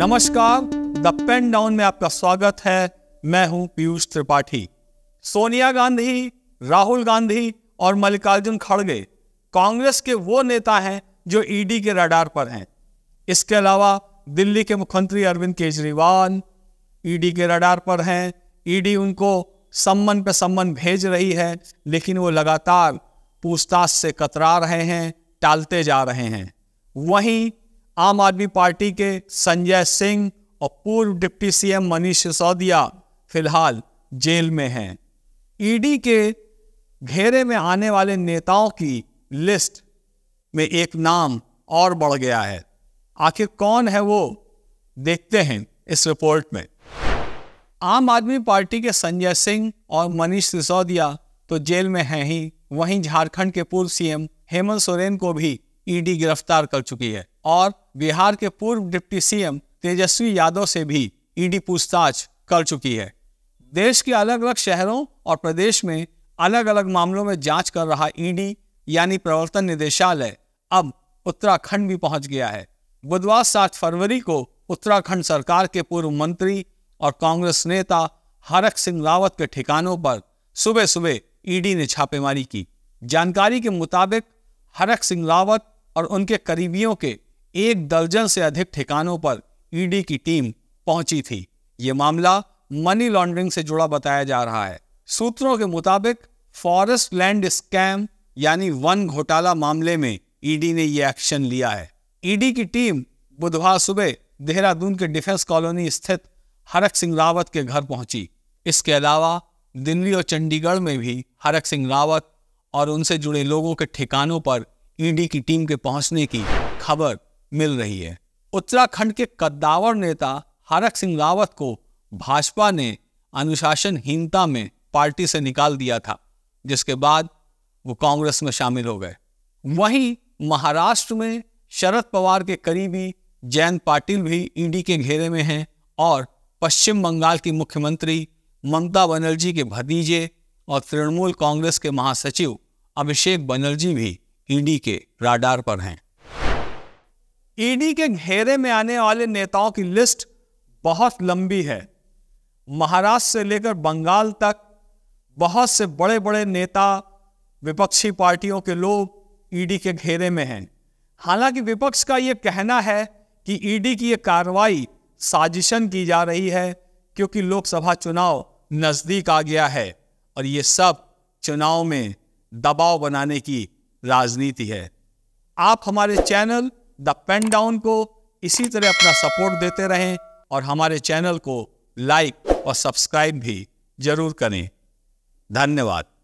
नमस्कार the pen down में आपका स्वागत है मैं हूं पीयूष त्रिपाठी सोनिया गांधी राहुल गांधी और मल्लिकार्जुन खड़गे कांग्रेस के वो नेता हैं जो ईडी e के रडार पर हैं इसके अलावा दिल्ली के मुख्यमंत्री अरविंद केजरीवाल ईडी e के रडार पर हैं ईडी e उनको सम्मन पे सम्मन भेज रही है लेकिन वो लगातार पूछताछ से कतरा रहे हैं टालते जा रहे हैं वहीं आम आदमी पार्टी के संजय सिंह और पूर्व डिप्टी सीएम मनीष सिसोदिया फिलहाल जेल में हैं ईडी के घेरे में आने वाले नेताओं की लिस्ट में एक नाम और बढ़ गया है आखिर कौन है वो देखते हैं इस रिपोर्ट में आम आदमी पार्टी के संजय सिंह और मनीष सिसोदिया तो जेल में हैं ही वहीं झारखंड के पूर्व सीएम हेमंत सोरेन को भी ईडी गिरफ्तार कर चुकी है और बिहार के पूर्व डिप्टी सीएम तेजस्वी यादव से भी ईडी पूछताछ कर चुकी है देश के अलग अलग शहरों और प्रदेश में अलग अलग मामलों में जांच कर रहा ईडी यानी प्रवर्तन निदेशालय अब उत्तराखंड भी पहुंच गया है बुधवार सात फरवरी को उत्तराखंड सरकार के पूर्व मंत्री और कांग्रेस नेता हरक सिंह रावत के ठिकानों पर सुबह सुबह ईडी ने छापेमारी की जानकारी के मुताबिक हरक सिंह रावत और उनके करीबियों के एक दर्जन से अधिक ठिकानों पर ईडी e की टीम पहुंची थी ये मामला मनी लॉन्ड्रिंग से जुड़ा बताया जा रहा है सूत्रों के मुताबिक फॉरेस्ट लैंड स्कैम यानी वन घोटाला मामले में ईडी e ने यह एक्शन लिया है ईडी e की टीम बुधवार सुबह देहरादून के डिफेंस कॉलोनी स्थित हरक सिंह रावत के घर पहुंची इसके अलावा दिल्ली और चंडीगढ़ में भी हरक सिंह रावत और उनसे जुड़े लोगों के ठिकानों पर ईडी की टीम के पहुंचने की खबर मिल रही है उत्तराखंड के कद्दावर नेता हरक सिंह रावत को भाजपा ने अनुशासनहीनता में पार्टी से निकाल दिया था जिसके बाद वो कांग्रेस में शामिल हो गए वहीं महाराष्ट्र में शरद पवार के करीबी जयंत पाटिल भी ईडी के घेरे में हैं और पश्चिम बंगाल की मुख्यमंत्री ममता बनर्जी के भतीजे और तृणमूल कांग्रेस के महासचिव अभिषेक बनर्जी भी ईडी के राडार पर हैं ईडी के घेरे में आने वाले नेताओं की लिस्ट बहुत लंबी है महाराष्ट्र से लेकर बंगाल तक बहुत से बड़े बड़े नेता विपक्षी पार्टियों के लोग ईडी के घेरे में हैं हालांकि विपक्ष का ये कहना है कि ईडी की ये कार्रवाई साजिशन की जा रही है क्योंकि लोकसभा चुनाव नज़दीक आ गया है और ये सब चुनाव में दबाव बनाने की राजनीति है आप हमारे चैनल द पेन डाउन को इसी तरह अपना सपोर्ट देते रहें और हमारे चैनल को लाइक और सब्सक्राइब भी जरूर करें धन्यवाद